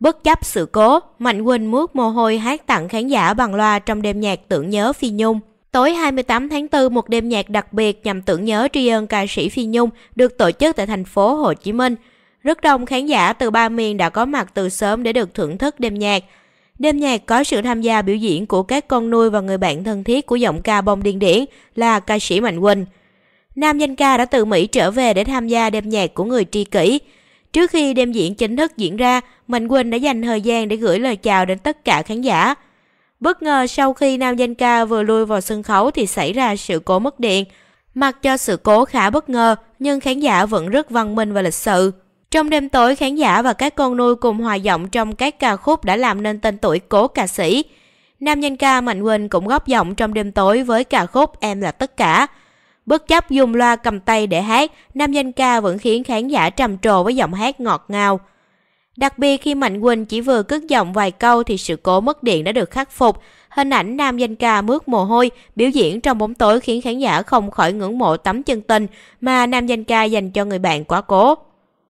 Bất chấp sự cố, Mạnh Quỳnh mướt mồ hôi hát tặng khán giả bằng loa trong đêm nhạc tưởng nhớ Phi Nhung. Tối 28 tháng 4, một đêm nhạc đặc biệt nhằm tưởng nhớ tri ân ca sĩ Phi Nhung được tổ chức tại thành phố Hồ Chí Minh. Rất đông khán giả từ ba miền đã có mặt từ sớm để được thưởng thức đêm nhạc. Đêm nhạc có sự tham gia biểu diễn của các con nuôi và người bạn thân thiết của giọng ca bông điên điển là ca sĩ Mạnh Quỳnh. Nam danh ca đã từ Mỹ trở về để tham gia đêm nhạc của người tri kỷ. Trước khi đêm diễn chính thức diễn ra, Mạnh Quỳnh đã dành thời gian để gửi lời chào đến tất cả khán giả. Bất ngờ sau khi nam danh ca vừa lui vào sân khấu thì xảy ra sự cố mất điện. Mặc cho sự cố khá bất ngờ, nhưng khán giả vẫn rất văn minh và lịch sự. Trong đêm tối, khán giả và các con nuôi cùng hòa giọng trong các ca khúc đã làm nên tên tuổi cố ca sĩ. Nam danh ca Mạnh Quỳnh cũng góp giọng trong đêm tối với ca khúc Em là tất cả. Bất chấp dùng loa cầm tay để hát, nam danh ca vẫn khiến khán giả trầm trồ với giọng hát ngọt ngào. Đặc biệt khi Mạnh Quỳnh chỉ vừa cất giọng vài câu thì sự cố mất điện đã được khắc phục. Hình ảnh nam danh ca mướt mồ hôi biểu diễn trong bóng tối khiến khán giả không khỏi ngưỡng mộ tấm chân tình mà nam danh ca dành cho người bạn quá cố.